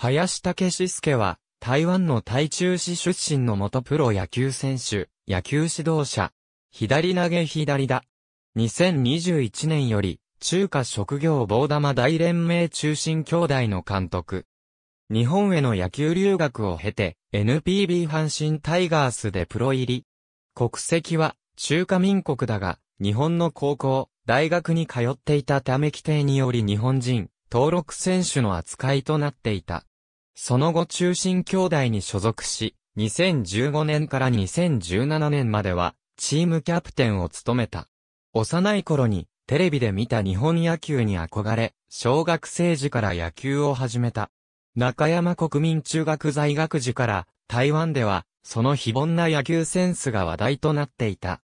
林武史介は、台湾の台中市出身の元プロ野球選手、野球指導者、左投げ左だ。2021年より、中華職業棒玉大連盟中心兄弟の監督。日本への野球留学を経て、NPB 阪神タイガースでプロ入り。国籍は、中華民国だが、日本の高校、大学に通っていたため規定により日本人、登録選手の扱いとなっていた。その後中心兄弟に所属し、2015年から2017年までは、チームキャプテンを務めた。幼い頃に、テレビで見た日本野球に憧れ、小学生時から野球を始めた。中山国民中学在学時から、台湾では、その非凡な野球センスが話題となっていた。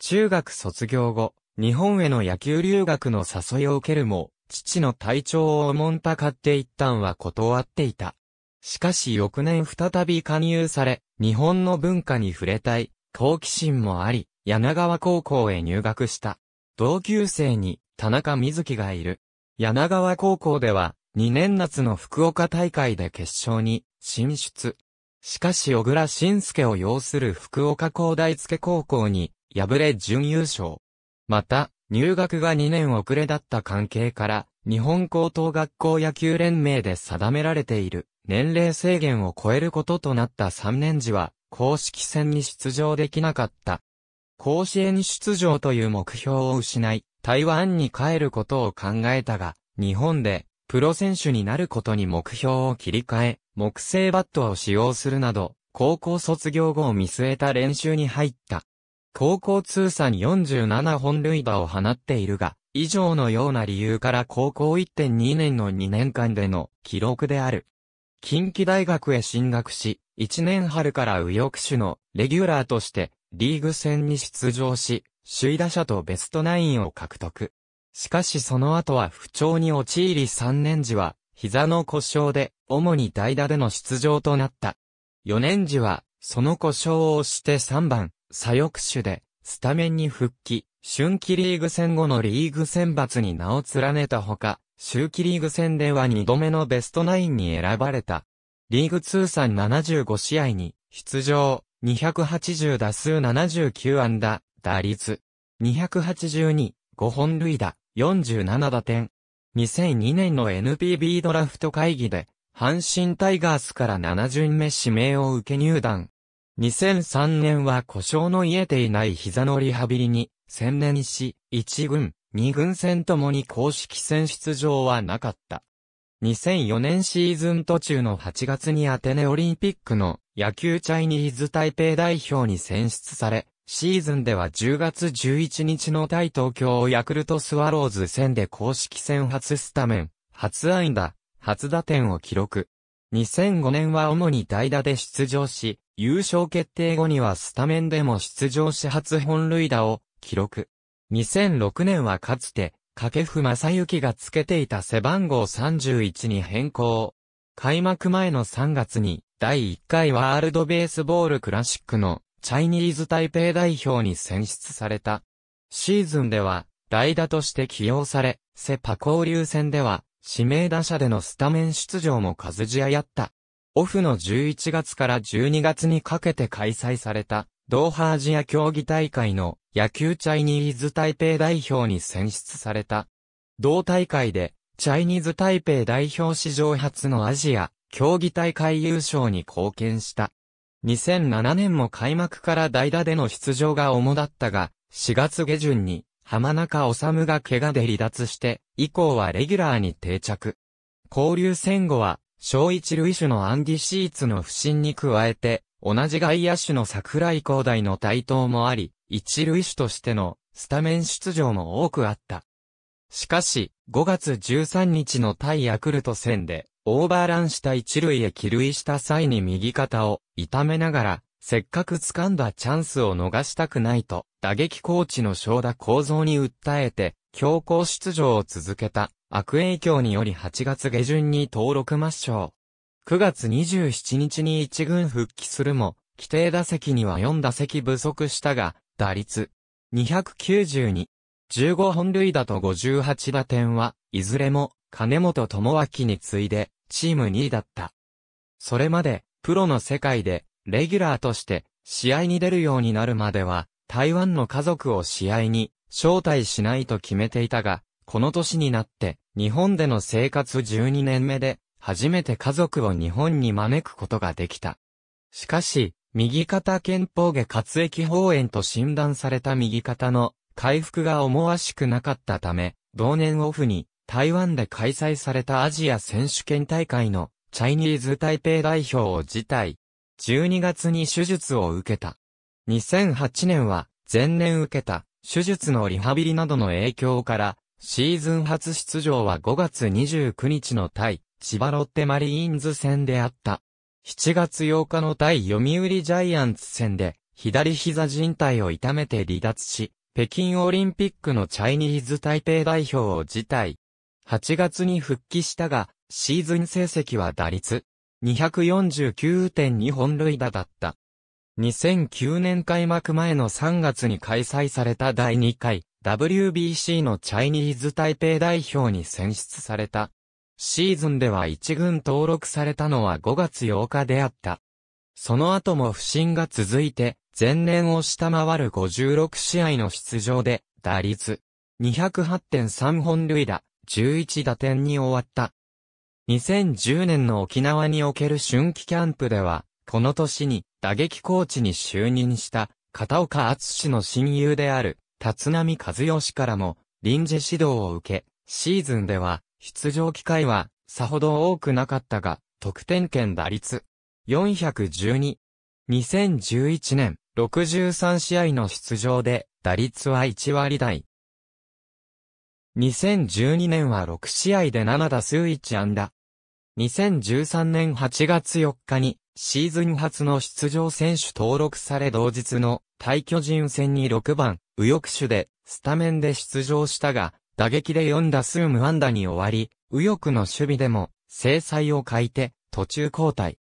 中学卒業後、日本への野球留学の誘いを受けるも、父の体調を重んたかって一旦は断っていた。しかし翌年再び加入され、日本の文化に触れたい、好奇心もあり、柳川高校へ入学した。同級生に、田中瑞希がいる。柳川高校では、2年夏の福岡大会で決勝に、進出。しかし小倉晋介を擁する福岡高大付高校に、敗れ準優勝。また、入学が2年遅れだった関係から、日本高等学校野球連盟で定められている年齢制限を超えることとなった3年時は、公式戦に出場できなかった。甲子園出場という目標を失い、台湾に帰ることを考えたが、日本でプロ選手になることに目標を切り替え、木製バットを使用するなど、高校卒業後を見据えた練習に入った。高校通算47本塁打を放っているが、以上のような理由から高校1.2年の2年間での記録である。近畿大学へ進学し、1年春から右翼手のレギュラーとしてリーグ戦に出場し、首位打者とベストナインを獲得。しかしその後は不調に陥り3年時は、膝の故障で、主に代打での出場となった。4年時は、その故障をして3番、左翼手で、スタメンに復帰、春季リーグ戦後のリーグ選抜に名を連ねたほか、秋季リーグ戦では2度目のベストナインに選ばれた。リーグ通算75試合に出場、280打数79安打、打率、282、5本塁打、47打点。2002年の NPB ドラフト会議で、阪神タイガースから7巡目指名を受け入団。2003年は故障の癒えていない膝のリハビリに専念し、1軍、2軍戦ともに公式戦出場はなかった。2004年シーズン途中の8月にアテネオリンピックの野球チャイニーズ台北代表に選出され、シーズンでは10月11日の対東京ヤクルトスワローズ戦で公式戦初スタメン、初安打、初打点を記録。2005年は主に代打で出場し、優勝決定後にはスタメンでも出場し初本塁打を記録。2006年はかつて、掛布正幸がつけていた背番号31に変更。開幕前の3月に、第1回ワールドベースボールクラシックのチャイニーズ台北代表に選出された。シーズンでは、代打として起用され、セパ交流戦では、指名打者でのスタメン出場も数字やった。オフの11月から12月にかけて開催された、ドーハアジア競技大会の野球チャイニーズ台北代表に選出された。同大会で、チャイニーズ台北代表史上初のアジア、競技大会優勝に貢献した。2007年も開幕から代打での出場が主だったが、4月下旬に浜中治が怪我で離脱して、以降はレギュラーに定着。交流戦後は、小一類種のアンディ・シーツの不振に加えて、同じ外野手の桜井光大の台頭もあり、一塁手としてのスタメン出場も多くあった。しかし、5月13日の対ヤクルト戦で、オーバーランした一塁へ帰塁した際に右肩を痛めながら、せっかく掴んだチャンスを逃したくないと、打撃コーチの正田構造に訴えて、強行出場を続けた、悪影響により8月下旬に登録抹消。9月27日に一軍復帰するも、規定打席には4打席不足したが、打率292、15本塁打と58打点は、いずれも金本智明に次いで、チーム2位だった。それまで、プロの世界で、レギュラーとして、試合に出るようになるまでは、台湾の家族を試合に、招待しないと決めていたが、この年になって、日本での生活12年目で、初めて家族を日本に招くことができた。しかし、右肩憲法下活液法炎と診断された右肩の回復が思わしくなかったため、同年オフに台湾で開催されたアジア選手権大会のチャイニーズ台北代表を辞退。12月に手術を受けた。2008年は前年受けた手術のリハビリなどの影響からシーズン初出場は5月29日の対千葉ロッテマリーンズ戦であった。7月8日の対読売ジャイアンツ戦で、左膝靭帯を痛めて離脱し、北京オリンピックのチャイニーズ台北代表を辞退。8月に復帰したが、シーズン成績は打率249.2本塁打だった。2009年開幕前の3月に開催された第2回 WBC のチャイニーズ台北代表に選出された。シーズンでは一軍登録されたのは5月8日であった。その後も不振が続いて、前年を下回る56試合の出場で、打率208.3本塁打、11打点に終わった。2010年の沖縄における春季キャンプでは、この年に打撃コーチに就任した片岡厚の親友である立浪和義からも臨時指導を受け、シーズンでは出場機会は、さほど多くなかったが、得点圏打率。412。2011年、63試合の出場で、打率は1割台。2012年は6試合で7打数1安打。2013年8月4日にシーズン初の出場選手登録され同日の対巨人戦に6番右翼手でスタメンで出場したが打撃で4打数無安打に終わり、右翼の守備でも、制裁を欠いて、途中交代。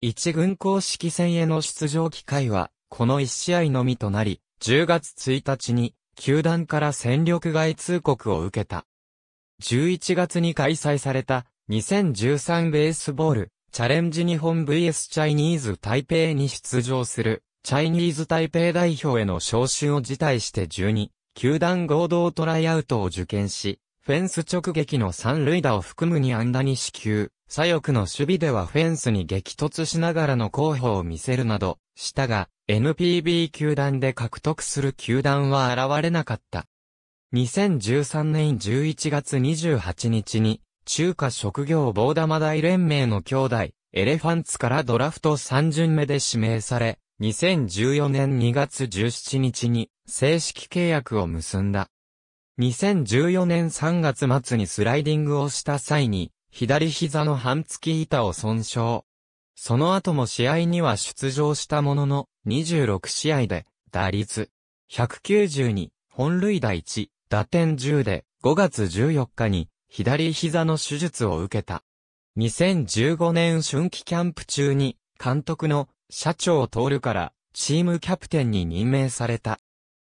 一軍公式戦への出場機会は、この1試合のみとなり、10月1日に、球団から戦力外通告を受けた。11月に開催された、2013ベースボール、チャレンジ日本 VS チャイニーズ台北に出場する、チャイニーズ台北代表への招集を辞退して12球団合同トライアウトを受験し、フェンス直撃の三塁打を含む2安打に支給、左翼の守備ではフェンスに激突しながらの候補を見せるなど、したが、NPB 球団で獲得する球団は現れなかった。2013年11月28日に、中華職業棒玉大連盟の兄弟、エレファンツからドラフト3巡目で指名され、2014年2月17日に、正式契約を結んだ。2014年3月末にスライディングをした際に、左膝の半月板を損傷。その後も試合には出場したものの、26試合で、打率、192、本塁打1、打点10で、5月14日に、左膝の手術を受けた。2015年春季キャンプ中に、監督の、社長徹から、チームキャプテンに任命された。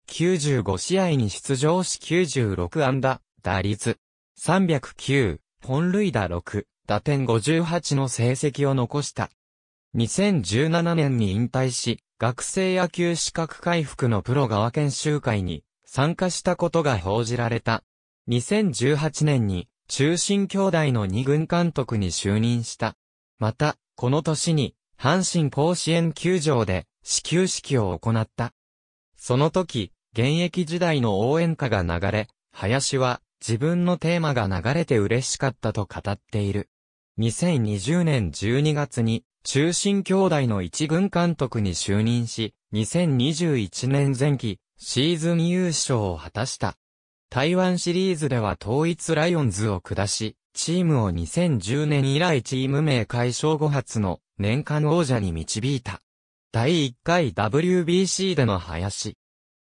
95試合に出場し96安打、打率309、本塁打6、打点58の成績を残した。2017年に引退し、学生野球資格回復のプロ側研修会に参加したことが報じられた。2018年に中心兄弟の二軍監督に就任した。また、この年に阪神甲子園球場で始球式を行った。その時、現役時代の応援歌が流れ、林は自分のテーマが流れて嬉しかったと語っている。2020年12月に中心兄弟の一軍監督に就任し、2021年前期シーズン優勝を果たした。台湾シリーズでは統一ライオンズを下し、チームを2010年以来チーム名解消後初の年間王者に導いた。第1回 WBC での林。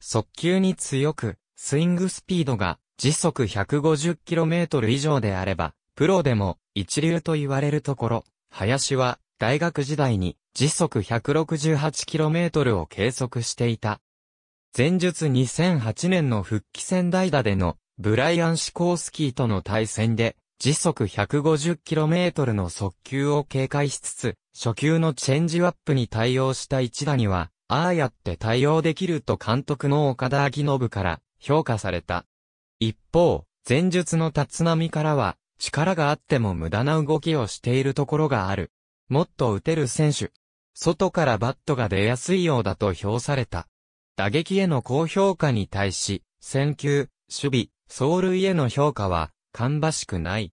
速球に強く、スイングスピードが時速 150km 以上であれば、プロでも一流と言われるところ、林は大学時代に時速 168km を計測していた。前述2008年の復帰戦代打でのブライアン・シコースキーとの対戦で時速 150km の速球を警戒しつつ、初球のチェンジアップに対応した一打にはああやって対応できると監督の岡田明信から評価された。一方、前述の立浪からは、力があっても無駄な動きをしているところがある。もっと打てる選手。外からバットが出やすいようだと評された。打撃への高評価に対し、選球、守備、走塁への評価は、かんばしくない。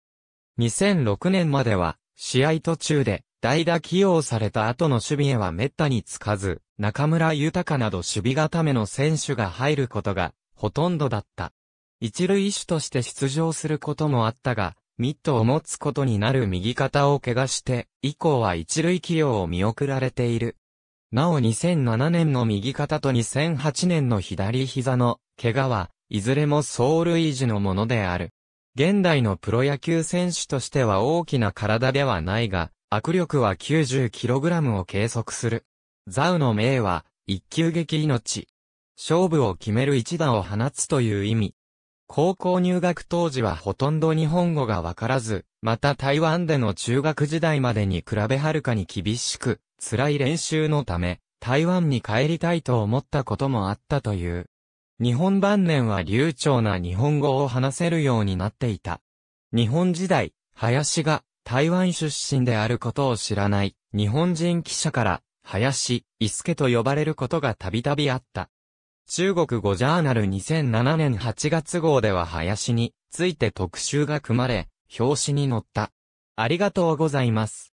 2006年までは、試合途中で、代打起用された後の守備へは滅多につかず、中村豊など守備固めの選手が入ることが、ほとんどだった。一塁手として出場することもあったが、ミットを持つことになる右肩を怪我して、以降は一塁起用を見送られている。なお2007年の右肩と2008年の左膝の怪我は、いずれも走塁時のものである。現代のプロ野球選手としては大きな体ではないが、握力は 90kg を計測する。ザウの命は、一級撃命。勝負を決める一打を放つという意味。高校入学当時はほとんど日本語がわからず、また台湾での中学時代までに比べはるかに厳しく、辛い練習のため、台湾に帰りたいと思ったこともあったという。日本晩年は流暢な日本語を話せるようになっていた。日本時代、林が台湾出身であることを知らない日本人記者から、林、伊助と呼ばれることがたびたびあった。中国語ジャーナル2007年8月号では林について特集が組まれ、表紙に載った。ありがとうございます。